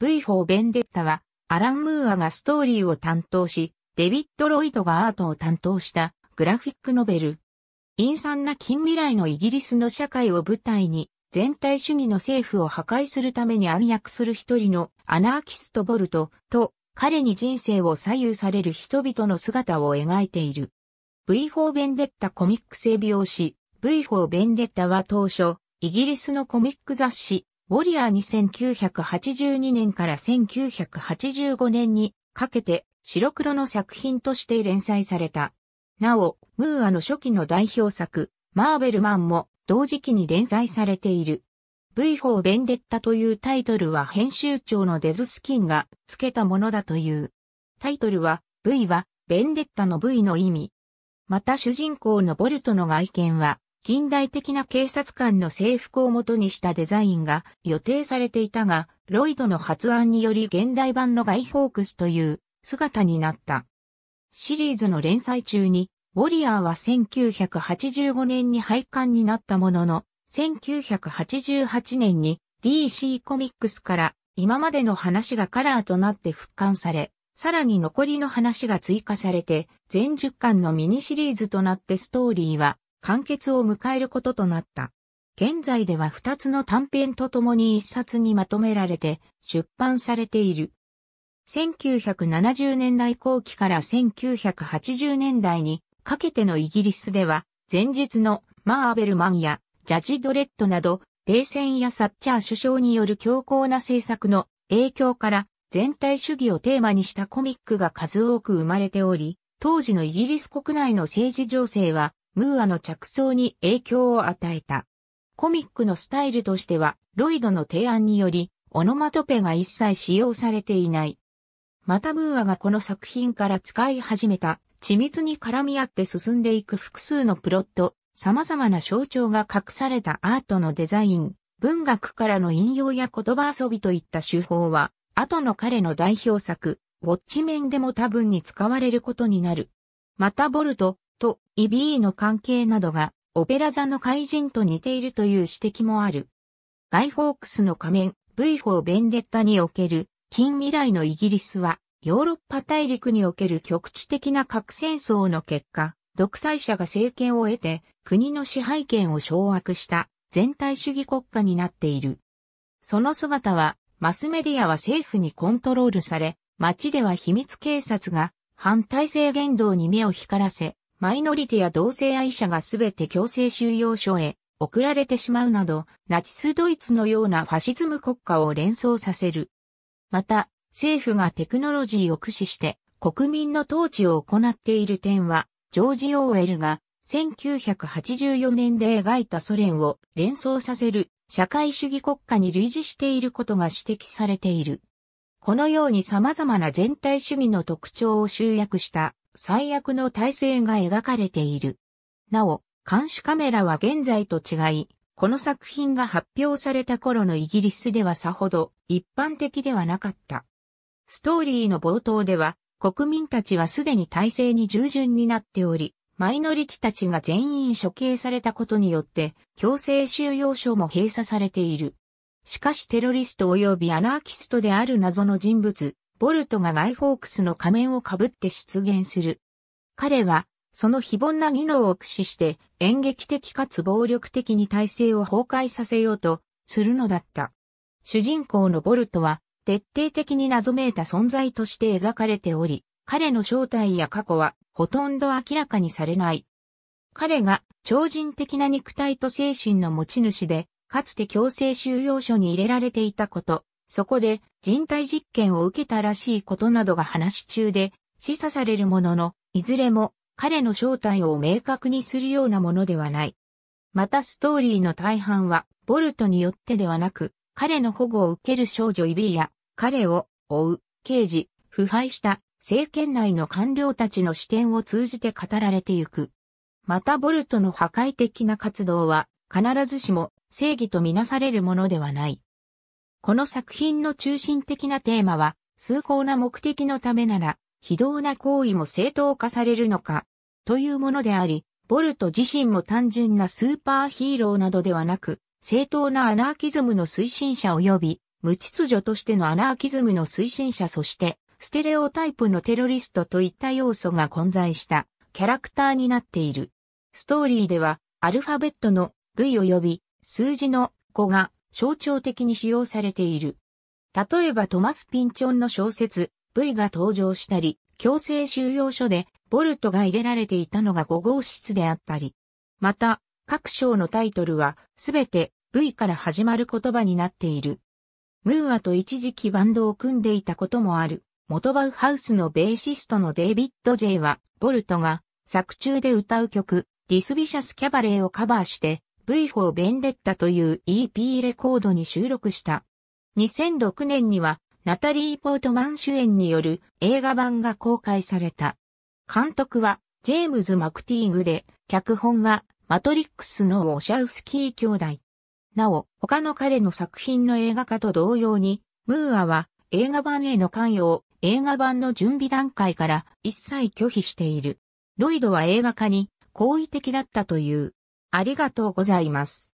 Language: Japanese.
V 4ベンデッタは、アラン・ムーアがストーリーを担当し、デビッド・ロイドがアートを担当したグラフィックノベル。陰惨な近未来のイギリスの社会を舞台に、全体主義の政府を破壊するために暗躍する一人のアナーキスト・ボルトと、彼に人生を左右される人々の姿を描いている。V4 ベンデッタコミック性描紙 V4 ベンデッタは当初、イギリスのコミック雑誌ウォリアー1 9 8 2年から1985年にかけて白黒の作品として連載された。なお、ムーアの初期の代表作、マーベルマンも同時期に連載されている。V 4ベンデッタというタイトルは編集長のデズスキンが付けたものだという。タイトルは V はベンデッタの V の意味。また主人公のボルトの外見は近代的な警察官の制服をもとにしたデザインが予定されていたが、ロイドの発案により現代版のガイ・ホークスという姿になった。シリーズの連載中に、ウォリアーは1985年に廃刊になったものの、1988年に DC コミックスから今までの話がカラーとなって復刊され、さらに残りの話が追加されて、全10巻のミニシリーズとなってストーリーは完結を迎えることとなった。現在では2つの短編とともに1冊にまとめられて出版されている。1970年代後期から1980年代にかけてのイギリスでは前日のマーベルマンやジャジ・ドレッドなど冷戦やサッチャー首相による強硬な政策の影響から全体主義をテーマにしたコミックが数多く生まれており、当時のイギリス国内の政治情勢はムーアの着想に影響を与えた。コミックのスタイルとしては、ロイドの提案により、オノマトペが一切使用されていない。またムーアがこの作品から使い始めた、緻密に絡み合って進んでいく複数のプロット、様々な象徴が隠されたアートのデザイン、文学からの引用や言葉遊びといった手法は、後の彼の代表作、ウォッチ面でも多分に使われることになる。またボルト、とイビーの関係などがオペラ座の怪人と似ているという指摘もある。ガイ・フォークスの仮面 V4 ベンデッタにおける近未来のイギリスはヨーロッパ大陸における局地的な核戦争の結果、独裁者が政権を得て国の支配権を掌握した全体主義国家になっている。その姿はマスメディアは政府にコントロールされ、街では秘密警察が反体制言動に目を光らせ、マイノリティや同性愛者がすべて強制収容所へ送られてしまうなど、ナチスドイツのようなファシズム国家を連想させる。また、政府がテクノロジーを駆使して国民の統治を行っている点は、ジョージ・オーウェルが1984年で描いたソ連を連想させる社会主義国家に類似していることが指摘されている。このように様々な全体主義の特徴を集約した最悪の体制が描かれている。なお、監視カメラは現在と違い、この作品が発表された頃のイギリスではさほど一般的ではなかった。ストーリーの冒頭では、国民たちはすでに体制に従順になっており、マイノリティたちが全員処刑されたことによって、強制収容所も閉鎖されている。しかしテロリスト及びアナーキストである謎の人物、ボルトがガイ・フォークスの仮面をかぶって出現する。彼は、その非凡な技能を駆使して演劇的かつ暴力的に体制を崩壊させようとするのだった。主人公のボルトは徹底的に謎めいた存在として描かれており、彼の正体や過去はほとんど明らかにされない。彼が超人的な肉体と精神の持ち主で、かつて強制収容所に入れられていたこと、そこで人体実験を受けたらしいことなどが話中で示唆されるものの、いずれも彼の正体を明確にするようなものではない。またストーリーの大半は、ボルトによってではなく、彼の保護を受ける少女イビーや、彼を追う、刑事、腐敗した政権内の官僚たちの視点を通じて語られてゆく。またボルトの破壊的な活動は必ずしも正義とみなされるものではない。この作品の中心的なテーマは、崇高な目的のためなら、非道な行為も正当化されるのか、というものであり、ボルト自身も単純なスーパーヒーローなどではなく、正当なアナーキズムの推進者及び、無秩序としてのアナーキズムの推進者そして、ステレオタイプのテロリストといった要素が混在したキャラクターになっている。ストーリーでは、アルファベットの類及び数字の5が象徴的に使用されている。例えばトマス・ピンチョンの小説、V が登場したり、強制収容所でボルトが入れられていたのが5号室であったり。また、各章のタイトルはすべて V から始まる言葉になっている。ムーアと一時期バンドを組んでいたこともある、元バウハウスのベーシストのデイビッド・ジェイは、ボルトが作中で歌う曲、ディスビシャス・キャバレーをカバーして、V 4ベンデッタという EP レコードに収録した。2006年にはナタリー・ポートマン主演による映画版が公開された。監督はジェームズ・マクティーグで、脚本はマトリックスのオシャウスキー兄弟。なお、他の彼の作品の映画化と同様に、ムーアは映画版への関与を映画版の準備段階から一切拒否している。ロイドは映画化に好意的だったという。ありがとうございます。